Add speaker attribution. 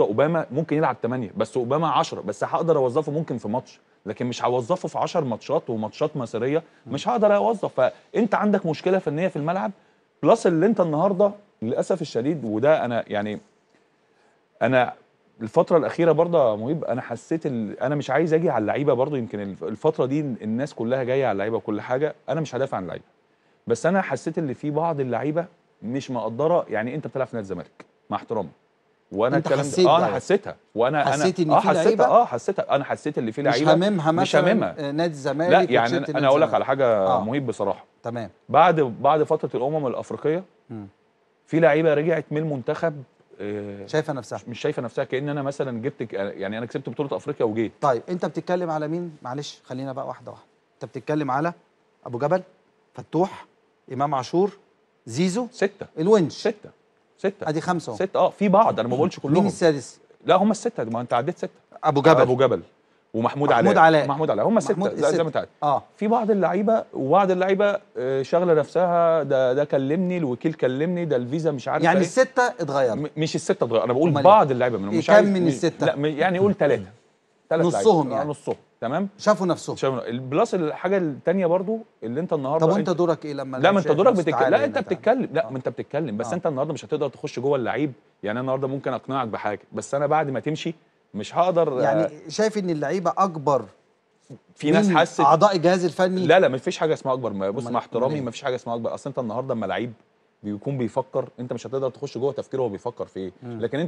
Speaker 1: اوباما ممكن يلعب 8 بس اوباما 10 بس هقدر اوظفه ممكن في ماتش لكن مش هوظفه في 10 ماتشات وماتشات مصيريه مش هقدر اوظف فانت عندك مشكله فنيه في الملعب بلس اللي انت النهارده للاسف الشديد وده انا يعني انا الفتره الاخيره برضه مهيب انا حسيت انا مش عايز اجي على اللعيبه برضه يمكن الفتره دي الناس كلها جايه على اللعيبه وكل حاجه انا مش هدافع عن اللعيبه بس انا حسيت ان في بعض اللعيبه مش مقدره يعني انت بتلعب في نادي الزمالك مع احترامي وانا الكلام اه انا حسيتها وانا حسيت انا إن اه حسيتها اه حسيتها انا حسيت اللي في لعيبه مش هاممها مش هاممها نادي الزمالك لا يعني انا اقول لك على حاجه آه. مهيب بصراحه تمام بعد بعد فتره الامم الافريقيه في لعيبه رجعت من المنتخب آه، شايفه نفسها مش شايفه نفسها كان انا مثلا جبت يعني انا كسبت بطوله افريقيا وجيت طيب انت بتتكلم على مين معلش خلينا بقى واحده واحده انت بتتكلم على ابو جبل فتوح امام عاشور زيزو سته الونش سته ستة ادي خمسة ستة اه في بعض انا ما بقولش كلهم مين السادس؟ لا هم الستة ما انت عديت ستة ابو جبل ابو جبل ومحمود علاء محمود علاء محمود علاء هم ستة زي, ما انت اه في بعض اللعيبه وبعض اللعيبه آه، شاغله نفسها ده ده كلمني الوكيل كلمني ده الفيزا مش عارف يعني إيه. الستة اتغيروا مش الستة اتغيروا انا بقول بعض إيه؟ اللعيبه منهم مش عارف من الستة؟ لا يعني قول ثلاثة ثلاث نصهم آه، يعني نصهم تمام شافوا نفسهم شافوا البلس الحاجه الثانيه برضو اللي انت النهارده طب وانت دورك ايه لما لا ما انت دورك بتك... لا يعني انت بتتكلم لا آه. ما انت بتتكلم بس آه. انت النهارده مش هتقدر تخش جوه اللعيب يعني انا النهارده ممكن اقنعك بحاجه بس انا بعد ما تمشي مش هقدر آه، يعني شايف ان اللعيبه اكبر في ناس حاسه اعضاء الجهاز الفني لا لا ما فيش حاجه اسمها اكبر بص مع احترامي إيه؟ ما فيش حاجه اسمها اكبر اصل انت النهارده اما لعيب بيكون بيفكر انت مش هتقدر تخش جوه تفكيره هو بيفكر في ايه لكن انت